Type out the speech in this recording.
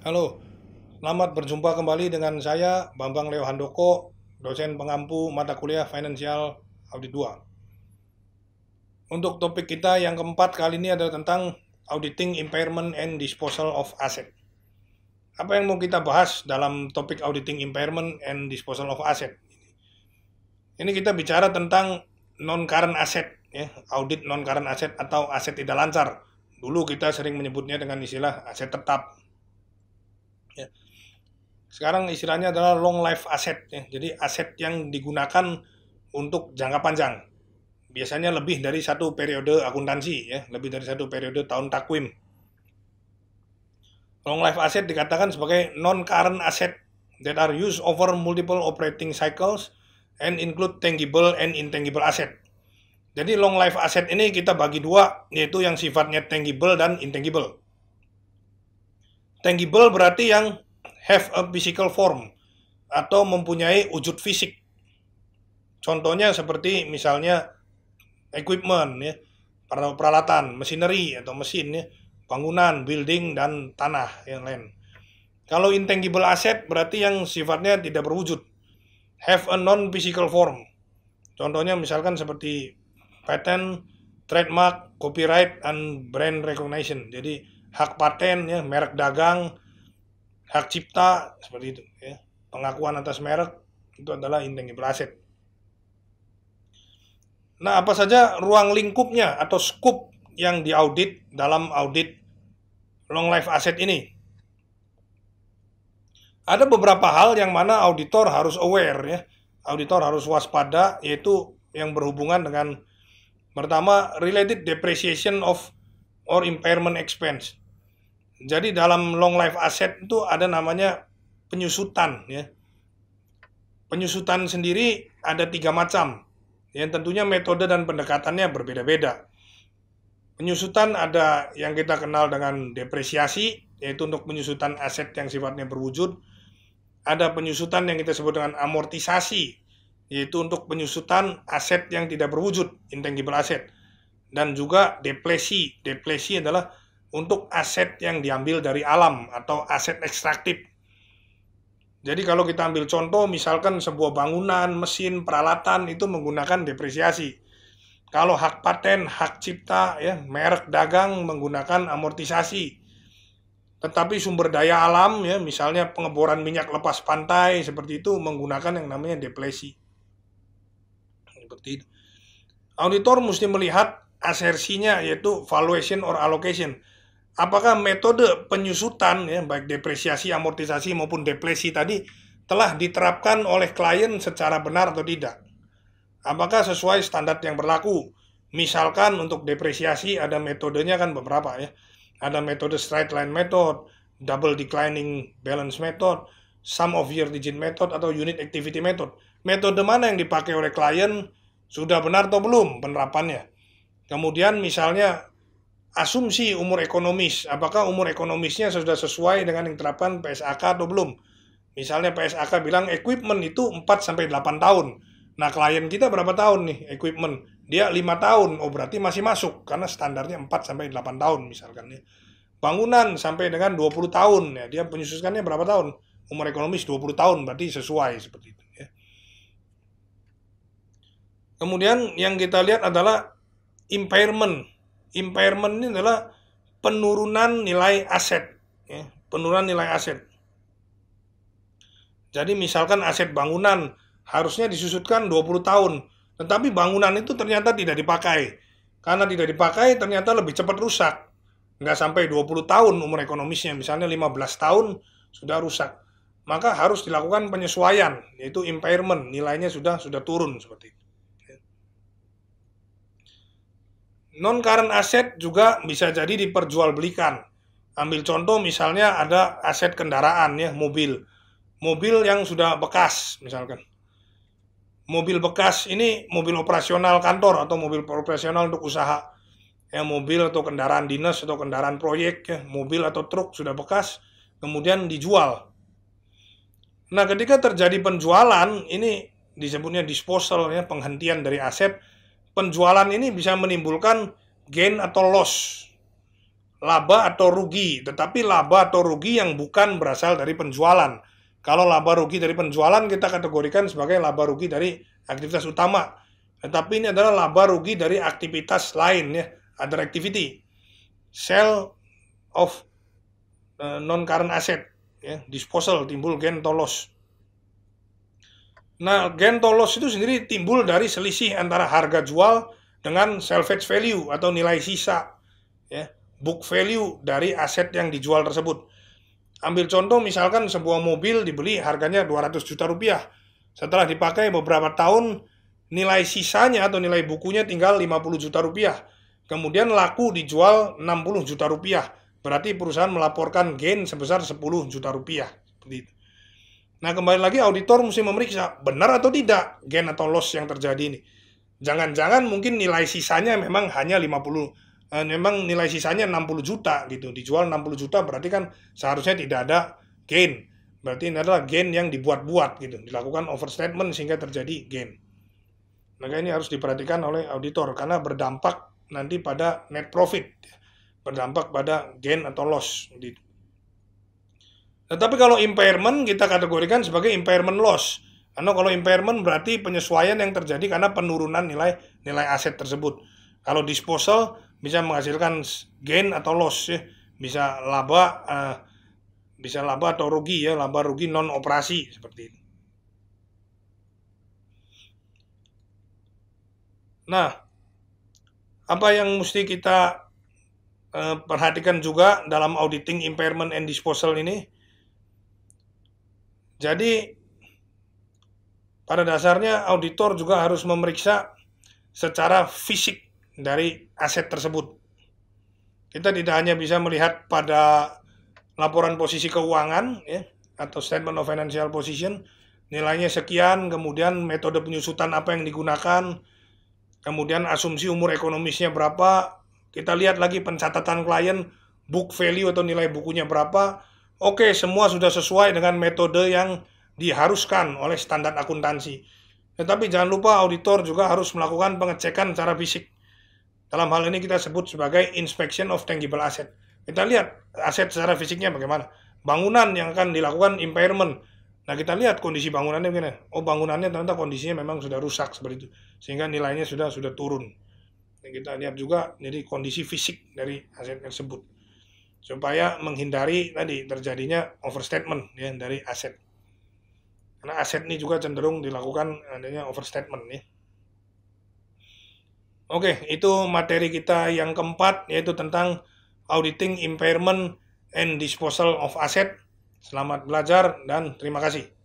Halo, selamat berjumpa kembali dengan saya Bambang Leo Handoko, dosen pengampu mata kuliah Financial Audit 2. Untuk topik kita yang keempat kali ini adalah tentang Auditing Impairment and Disposal of Asset. Apa yang mau kita bahas dalam topik Auditing Impairment and Disposal of Asset? Ini kita bicara tentang non-current asset, ya, audit non-current asset atau aset tidak lancar dulu kita sering menyebutnya dengan istilah aset tetap Ya. Sekarang istilahnya adalah long life asset. Ya. Jadi aset yang digunakan untuk jangka panjang. Biasanya lebih dari satu periode akuntansi, ya, lebih dari satu periode tahun takwim. Long life asset dikatakan sebagai non-current asset that are used over multiple operating cycles and include tangible and intangible asset. Jadi long life asset ini kita bagi dua, yaitu yang sifatnya tangible dan intangible. Tangible berarti yang have a physical form atau mempunyai wujud fisik. Contohnya seperti misalnya equipment ya, peralatan, machinery atau mesin ya, bangunan, building dan tanah yang lain. Kalau intangible asset berarti yang sifatnya tidak berwujud. Have a non physical form. Contohnya misalkan seperti patent, trademark, copyright and brand recognition. Jadi hak paten ya merek dagang hak cipta seperti itu ya pengakuan atas merek itu adalah intangible asset nah apa saja ruang lingkupnya atau scope yang diaudit dalam audit long life asset ini ada beberapa hal yang mana auditor harus aware ya auditor harus waspada yaitu yang berhubungan dengan pertama related depreciation of or impairment expense jadi dalam long life asset itu ada namanya penyusutan ya. Penyusutan sendiri ada tiga macam. Yang tentunya metode dan pendekatannya berbeda-beda. Penyusutan ada yang kita kenal dengan depresiasi, yaitu untuk penyusutan aset yang sifatnya berwujud. Ada penyusutan yang kita sebut dengan amortisasi, yaitu untuk penyusutan aset yang tidak berwujud, intangible asset. Dan juga depresi. Depresi adalah untuk aset yang diambil dari alam atau aset ekstraktif. Jadi kalau kita ambil contoh misalkan sebuah bangunan, mesin, peralatan itu menggunakan depresiasi. Kalau hak paten, hak cipta, ya, merek dagang menggunakan amortisasi. Tetapi sumber daya alam, ya, misalnya pengeboran minyak lepas pantai seperti itu menggunakan yang namanya depresi. Seperti itu. Auditor mesti melihat asersinya yaitu valuation or allocation apakah metode penyusutan ya baik depresiasi, amortisasi maupun depresi tadi telah diterapkan oleh klien secara benar atau tidak? Apakah sesuai standar yang berlaku? Misalkan untuk depresiasi ada metodenya kan beberapa ya. Ada metode straight line method, double declining balance method, sum of year digit method atau unit activity method. Metode mana yang dipakai oleh klien sudah benar atau belum penerapannya? Kemudian misalnya asumsi umur ekonomis. Apakah umur ekonomisnya sudah sesuai dengan yang terapkan PSAK atau belum? Misalnya PSAK bilang equipment itu 4 sampai 8 tahun. Nah, klien kita berapa tahun nih equipment? Dia 5 tahun. Oh, berarti masih masuk karena standarnya 4 sampai 8 tahun misalkan ya. Bangunan sampai dengan 20 tahun ya. Dia penyusukannya berapa tahun? Umur ekonomis 20 tahun berarti sesuai seperti itu ya. Kemudian yang kita lihat adalah impairment impairment ini adalah penurunan nilai aset, ya, penurunan nilai aset. Jadi misalkan aset bangunan harusnya disusutkan 20 tahun, tetapi bangunan itu ternyata tidak dipakai. Karena tidak dipakai ternyata lebih cepat rusak. Nggak sampai 20 tahun umur ekonomisnya, misalnya 15 tahun sudah rusak. Maka harus dilakukan penyesuaian, yaitu impairment, nilainya sudah sudah turun seperti itu. non current aset juga bisa jadi diperjualbelikan. Ambil contoh misalnya ada aset kendaraan ya, mobil. Mobil yang sudah bekas misalkan. Mobil bekas ini mobil operasional kantor atau mobil operasional untuk usaha. Ya mobil atau kendaraan dinas atau kendaraan proyek ya, mobil atau truk sudah bekas kemudian dijual. Nah, ketika terjadi penjualan ini disebutnya disposal ya, penghentian dari aset penjualan ini bisa menimbulkan gain atau loss, laba atau rugi, tetapi laba atau rugi yang bukan berasal dari penjualan. Kalau laba rugi dari penjualan kita kategorikan sebagai laba rugi dari aktivitas utama. Tetapi ini adalah laba rugi dari aktivitas lain ya, other activity. Sell of uh, eh, non current asset ya, disposal timbul gain atau loss. Nah, gen loss itu sendiri timbul dari selisih antara harga jual dengan salvage value atau nilai sisa, ya, book value dari aset yang dijual tersebut. Ambil contoh misalkan sebuah mobil dibeli harganya 200 juta rupiah. Setelah dipakai beberapa tahun, nilai sisanya atau nilai bukunya tinggal 50 juta rupiah. Kemudian laku dijual 60 juta rupiah. Berarti perusahaan melaporkan gain sebesar 10 juta rupiah. Seperti itu. Nah, kembali lagi auditor mesti memeriksa benar atau tidak gain atau loss yang terjadi ini. Jangan-jangan mungkin nilai sisanya memang hanya 50 eh, memang nilai sisanya 60 juta gitu. Dijual 60 juta berarti kan seharusnya tidak ada gain. Berarti ini adalah gain yang dibuat-buat gitu. Dilakukan overstatement sehingga terjadi gain. Maka ini harus diperhatikan oleh auditor karena berdampak nanti pada net profit. Berdampak pada gain atau loss di gitu. Tetapi kalau impairment kita kategorikan sebagai impairment loss. Karena kalau impairment berarti penyesuaian yang terjadi karena penurunan nilai nilai aset tersebut. Kalau disposal bisa menghasilkan gain atau loss ya, bisa laba uh, bisa laba atau rugi ya, laba rugi non operasi seperti ini. Nah, apa yang mesti kita uh, perhatikan juga dalam auditing impairment and disposal ini? Jadi pada dasarnya auditor juga harus memeriksa secara fisik dari aset tersebut. Kita tidak hanya bisa melihat pada laporan posisi keuangan ya atau statement of financial position nilainya sekian, kemudian metode penyusutan apa yang digunakan, kemudian asumsi umur ekonomisnya berapa, kita lihat lagi pencatatan klien book value atau nilai bukunya berapa, Oke, semua sudah sesuai dengan metode yang diharuskan oleh standar akuntansi. Tetapi jangan lupa auditor juga harus melakukan pengecekan secara fisik. Dalam hal ini kita sebut sebagai inspection of tangible asset. Kita lihat aset secara fisiknya bagaimana. Bangunan yang akan dilakukan impairment. Nah kita lihat kondisi bangunannya begini. Oh bangunannya ternyata kondisinya memang sudah rusak seperti itu. Sehingga nilainya sudah sudah turun. Dan kita lihat juga jadi kondisi fisik dari aset tersebut supaya menghindari tadi terjadinya overstatement ya dari aset. Karena aset ini juga cenderung dilakukan adanya overstatement ya. Oke, itu materi kita yang keempat yaitu tentang auditing impairment and disposal of asset. Selamat belajar dan terima kasih.